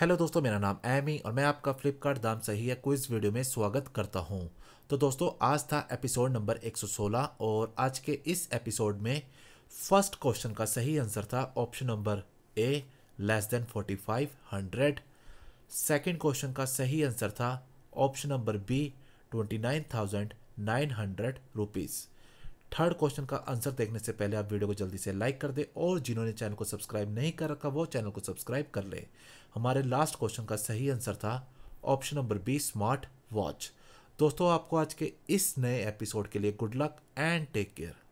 hello दोस्तों मेरा नाम एमी और मैं आपका फ्लिपकार्ट दाम सही है क्विज वीडियो में स्वागत करता हूं तो दोस्तों आज था एपिसोड नंबर 116 और आज के इस एपिसोड में फर्स्ट क्वेश्चन का सही आंसर था option number A less than 4500 second question का सही आंसर था option number B twenty nine thousand nine hundred rupees third question का आंसर देखने से पहले आप वीडियो को जल्दी से लाइक कर दें और जिन्होंने चैनल को सब्सक्राइब नहीं कर रखा वो चैनल को सब्सक्राइब कर लें हमारे लास्ट क्वेश्चन का सही आंसर था option number B smart watch दोस्तों आपको आज के इस नए एपिसोड के लिए good luck and take care